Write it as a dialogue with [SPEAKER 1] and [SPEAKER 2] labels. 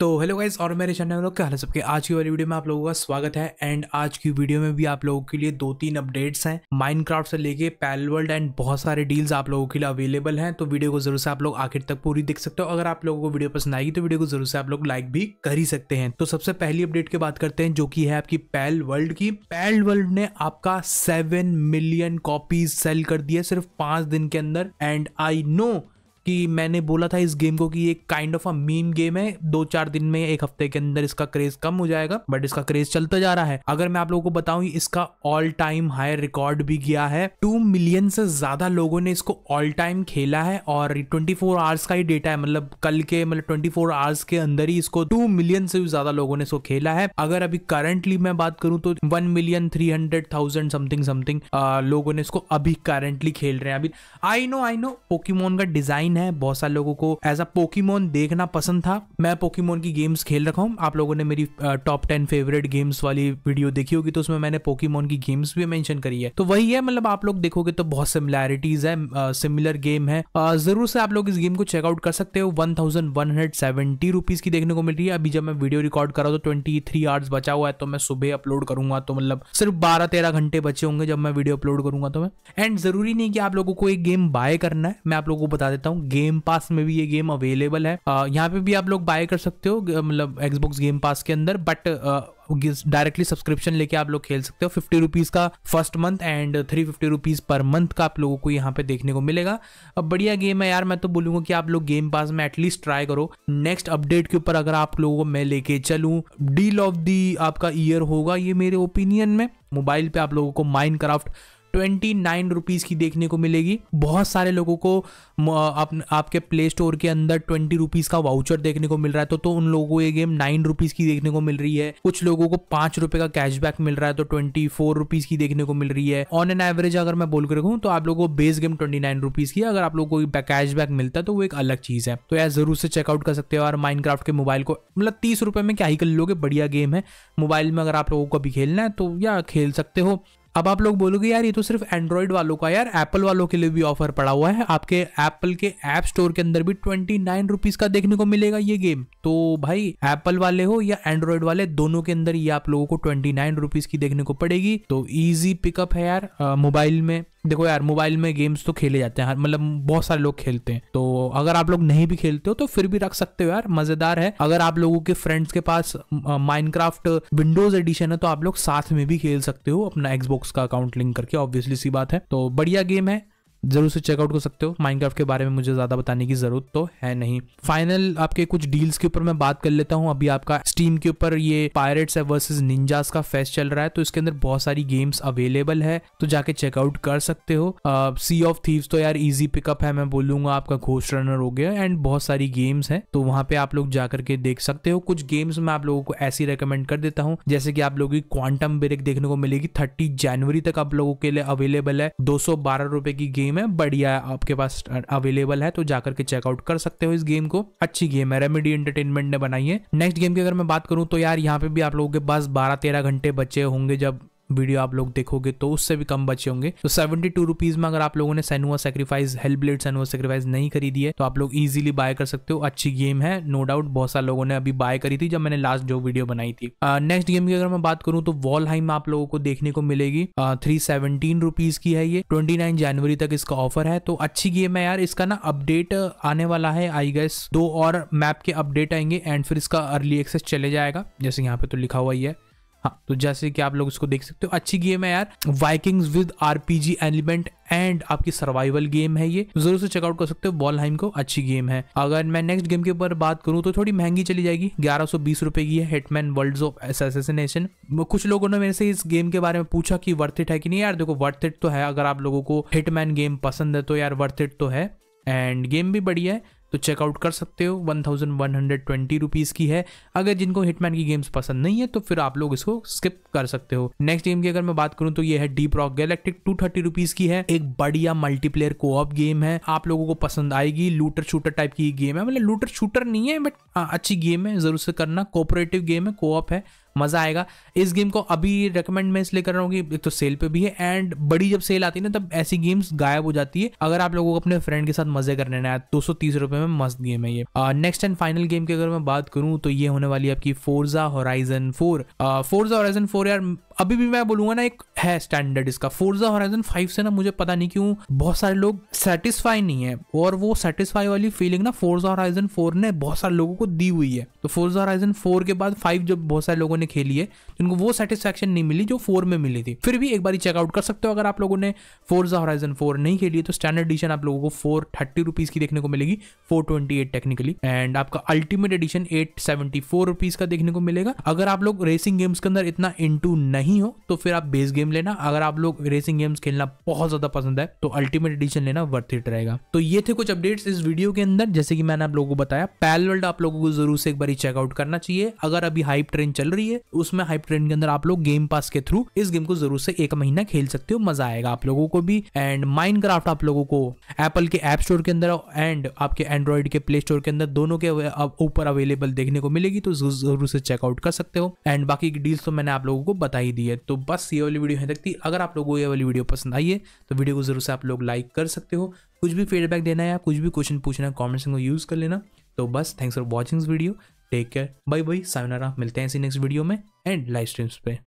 [SPEAKER 1] तो hello guys और मेरे चैनल लोग क्या हाल है सबके आज की वाली वीडियो में आप लोगों का स्वागत है एंड आज की वीडियो में भी आप लोगों के लिए दो तीन अपडेट्स हैं माइनक्राफ्ट से लेके पैल वर्ल्ड एंड बहुत सारे डील्स आप लोगों के लिए अवेलेबल हैं तो वीडियो को जरूर से आप लोग आखिर तक पूरी देख सकते हो अगर आप लोगों को वीडियो पसंद आएगी तो वीडियो को जरूर से आप लोग लाइक भी कर ही सकते हैं तो सबसे पहली अपडेट की बात करते हैं जो की है आपकी पैल वर्ल्ड की पैल वर्ल्ड ने आपका सेवन मिलियन कॉपीज सेल कर दी है सिर्फ पांच दिन के अंदर एंड आई नो कि मैंने बोला था इस गेम को कि ये kind of a meme game है दो चार दिन में एक हफ्ते के अंदर इसका क्रेज कम हो जाएगा बट इसका क्रेज चलता जा रहा है अगर मैं आप लोगों को बताऊं इसका ऑल टाइम हाई रिकॉर्ड भी गया है टू मिलियन से ज्यादा लोगों ने इसको ऑल टाइम खेला है और ट्वेंटी फोर आवर्स का ही डेटा है मतलब कल के मतलब ट्वेंटी फोर आवर्स के अंदर ही इसको टू मिलियन से भी ज्यादा लोगों ने इसको खेला है अगर अभी करंटली मैं बात करूं तो one million three hundred thousand something something लोगों ने इसको अभी करंटली खेल रहे हैं अभी I know I know Pokemon का डिजाइन है बहुत सारे लोगों को एज अ पोकीमोन देखना पसंद था मैं पोकीमोन की गेम्स खेल रखा हूँ आप लोगों ने मेरी टॉप टेन फेवरेट गेम्स वाली वीडियो देखी होगी तो उसमें मैंने पोकीमोन की गेम्स भी मैंशन करी है तो वही है मतलब आप लोग देखोगे तो बहुत सिमिलैरिटीज है सिमिलर गेम है जरूर से आप लोग इस गेम को चेकआउट कर सकते हो one thousand one hundred seventy rupees की देखने को मिल रही है अभी जब मैं वीडियो रिकॉर्ड करा तो ट्वेंटी थ्री आवर्स बचा हुआ है तो मैं सुबह अपलोड करूंगा तो मतलब सिर्फ बारह तेरह घंटे बचे होंगे जब मैं वीडियो अपलोड करूंगा तो मैं एंड जरूरी नहीं कि आप लोगों को एक गेम बाय करना है मैं आप लोगों को बता देता हूँ गेम पास में भी ये गेम अवेलेबल है यहाँ पे भी आप लोग बाय कर सकते हो मतलब एक्सबॉक्स गेम पास के अंदर बट डायरेक्टली सब्सक्रिप्शन लेके आप लोग खेल सकते हो फिफ्टी रुपीज़ का first month and three fifty rupees per month का आप लोगों को यहाँ पे देखने को मिलेगा अब बढ़िया गेम है यार मैं तो बोलूंगा कि आप लोग गेम पास में एटलीस्ट ट्राई करो नेक्स्ट अपडेट के ऊपर अगर आप लोगों को मैं लेके चलू डील ऑफ दी आपका ईयर होगा ये मेरे ओपिनियन में मोबाइल पे आप लोगों को माइनक्राफ्ट ट्वेंटी नाइन रुपीज़ की देखने को मिलेगी बहुत सारे लोगों को आप, आपके प्ले स्टोर के अंदर ट्वेंटी रुपीज़ का वाउचर देखने को मिल रहा है तो, तो उन लोगों को ये गेम नाइन रुपीज़ की देखने को मिल रही है कुछ लोगों को पांच रुपए का कैशबैक मिल रहा है तो ट्वेंटी फोर रुपीज़ की देखने को मिल रही है ऑन एन एवरेज अगर मैं बोल कर रखू तो आप लोगों को base game twenty nine rupees की अगर आप लोग को कैशबैक मिलता है तो वो एक अलग चीज़ है तो यार ज़रूर से चेकआउट कर सकते हो और माइनक्राफ्ट के मोबाइल को मतलब तीस रुपए में क्या ही कर लोगे बढ़िया गेम है मोबाइल में अगर आप लोगों को भी खेलना है तो या खेल सकते हो अब आप लोग बोलोगे यार ये तो सिर्फ एंड्रॉयड वालों का यार एप्पल वालों के लिए भी ऑफर पड़ा हुआ है आपके एप्पल के ऐप स्टोर के अंदर भी ट्वेंटी नाइन रुपीज का देखने को मिलेगा ये गेम तो भाई एप्पल वाले हो या एंड्रॉयड वाले दोनों के अंदर ये आप लोगों को ट्वेंटी नाइन रुपीज की देखने को पड़ेगी तो ईजी पिकअप है यार मोबाइल में देखो यार मोबाइल में गेम्स तो खेले जाते हैं मतलब बहुत सारे लोग खेलते हैं तो अगर आप लोग नहीं भी खेलते हो तो फिर भी रख सकते हो यार मजेदार है अगर आप लोगों के फ्रेंड्स के पास माइनक्राफ्ट विंडोज एडिशन है तो आप लोग साथ में भी खेल सकते हो अपना एक्सबॉक्स का अकाउंट लिंक करके ऑब्वियसली सी बात है तो बढ़िया गेम है जरूर से चेकआउट कर सकते हो माइनक्राफ्ट के बारे में मुझे ज्यादा बताने की जरूरत तो है नहीं फाइनल आपके कुछ डील्स के ऊपर मैं बात कर लेता हूँ अभी आपका स्टीम के ऊपर ये पायरेट्स है वर्सेज निंजास का फेस्ट चल रहा है तो इसके अंदर बहुत सारी गेम्स अवेलेबल है तो जाके चेकआउट कर सकते हो सी ऑफ थीव्स तो यार इजी पिकअप है मैं बोलूंगा आपका घोस्ट रनर हो गया एंड बहुत सारी गेम्स है तो वहां पे आप लोग जाकर के देख सकते हो कुछ गेम्स मैं आप लोगों को ऐसी रिकमेंड कर देता हूँ जैसे कि आप लोगों की क्वांटम ब्रेक देखने को मिलेगी थर्टी जनवरी तक आप लोगों के लिए अवेलेबल है दो सौ बारह रुपए की गेम है बढ़िया आपके पास अवेलेबल है तो जाकर के चेकआउट कर सकते हो इस गेम को अच्छी गेम है रेमेडी एंटरटेनमेंट ने बनाई है नेक्स्ट गेम की अगर मैं बात करूँ तो यार यहाँ पे भी आप लोगों के पास बारह तेरह घंटे बचे होंगे जब वीडियो आप लोग देखोगे तो उससे भी कम बचे होंगे तो सेवेंटी टू रुपीज में अगर आप लोगों ने Senua sacrifice Hellblade Senua sacrifice नहीं खरीदी है तो आप लोग इजीली बाय कर सकते हो अच्छी गेम है नो डाउट बहुत सारे लोगों ने अभी बाय करी थी जब मैंने लास्ट जो वीडियो बनाई थी नेक्स्ट गेम की अगर मैं बात करूँ तो वॉल हाइम आप लोगों को देखने को मिलेगी थ्री सेवनटीन रुपीज की है ये ट्वेंटी नाइन जनवरी तक इसका ऑफर है तो अच्छी गेम है यार इसका ना अपडेट आने वाला है आई गेस दो और मैप के अपडेट आएंगे एंड फिर इसका अर्ली एक्सेस चले जाएगा जैसे यहाँ पे तो लिखा हुआ ही है हाँ तो जैसे कि आप लोग इसको देख सकते हो अच्छी गेम है यार Vikings with RPG element and आपकी सर्वाइवल गेम है ये तो जरूर से चेकआउट कर सकते हो बॉलहाइम को अच्छी गेम है अगर मैं नेक्स्ट गेम के ऊपर बात करूँ तो थोड़ी महंगी चली जाएगी ग्यारह सौ बीस रुपए की है हिटमैन वर्ल्ड ऑफ एसेसिनेशन कुछ लोगों ने मेरे से इस गेम के बारे में पूछा कि वर्थ इट है कि नहीं यार देखो वर्थ इट तो है अगर आप लोगों को हिटमैन गेम पसंद है तो यार वर्थ इट तो है एंड गेम भी बढ़िया है तो चेकआउट कर सकते हो one thousand one hundred twenty rupees की है अगर जिनको हिटमैन की गेम्स पसंद नहीं है तो फिर आप लोग इसको स्किप कर सकते हो नेक्स्ट गेम की अगर मैं बात करूं तो ये है Deep Rock Galactic two thirty rupees की है एक बढ़िया मल्टीप्लेयर कोऑप गेम है आप लोगों को पसंद आएगी लूटर शूटर टाइप की गेम है मतलब लूटर शूटर नहीं है बट हाँ, अच्छी गेम है जरूर से करना कोऑपरेटिव गेम है कोऑप है मज़ा आएगा इस गेम को अभी रिकमेंड मैं इसलिए कर रहा हूँ कि एक तो सेल पे भी है एंड बड़ी जब सेल आती है ना तब ऐसी गेम्स गायब हो जाती है अगर आप लोगों को अपने फ्रेंड के साथ मजे करने ना तो दो सौ तीस रुपए में मस्त गेम है ये नेक्स्ट एंड फाइनल गेम की अगर मैं बात करूँ तो ये होने वाली है आपकी Forza Horizon four Forza Horizon four यार अभी भी मैं बोलूंगा ना एक है स्टैंडर्ड इसका फोर्जा हॉराइजन फाइव से ना मुझे पता नहीं क्यों बहुत सारे लोग सेटिस्फाई नहीं है और वो सेटिस्फाई वाली फीलिंग ना फोर्जा हॉराइजन फोर ने बहुत सारे लोगों को दी हुई है तो फोर्जा हॉराइजन फोर के बाद फाइव जब बहुत सारे लोगों ने खेली है तो उनको वो सेटिस्फेक्शन नहीं मिली जो फोर में मिली थी फिर भी एक बार चेकआउट कर सकते हो अगर आप लोगों ने फोर्जा हॉराइजन फोर नहीं खेली है तो स्टैंडर्ड एडिशन आप लोगों को फोर थर्टी रुपीज की देखने को मिलेगी four twenty eight technically and आपका ultimate edition eight seventy four rupees का देखने को मिलेगा अगर आप लोग रेसिंग गेम्स के अंदर इतना इंटू नहीं नहीं हो तो फिर आप बेस गेम लेना अगर आप लोग रेसिंग गेम्स खेलना बहुत ज्यादा पसंद है तो अल्टीमेट एडिशन लेना वर्थ इट रहेगा तो ये थे कुछ अपडेट्स इस वीडियो के अंदर जैसे कि मैंने आप लोगों को बताया पैल वर्ल्ड आप लोगों को जरूर से एक बार चेकआउट करना चाहिए अगर अभी हाइप ट्रेन चल रही है उसमें हाइप ट्रेन के अंदर आप लोग गेम पास के थ्रू इस गेम को जरूर से एक महीना खेल सकते हो मजा आएगा आप लोगों को भी एंड माइंड आप लोगों को एप्पल के ऐप स्टोर के अंदर एंड आपके एंड्रॉइड के प्ले स्टोर के अंदर दोनों के ऊपर अवेलेबल देखने को मिलेगी तो जरूर से चेकआउट कर सकते हो एंड बाकी डील्स तो मैंने आप लोगों को बताई दी है तो बस ये वाली वीडियो है तक अगर आप लोगों को ये वाली वीडियो पसंद आई है तो वीडियो को जरूर से आप लोग लाइक कर सकते हो कुछ भी फीडबैक देना है या कुछ भी क्वेश्चन पूछना है कॉमेंट्स में यूज़ कर लेना तो बस thanks for watching video take care bye bye सायोनारा मिलते हैं इसी नेक्स्ट वीडियो में एंड लाइव स्ट्रीम्स पे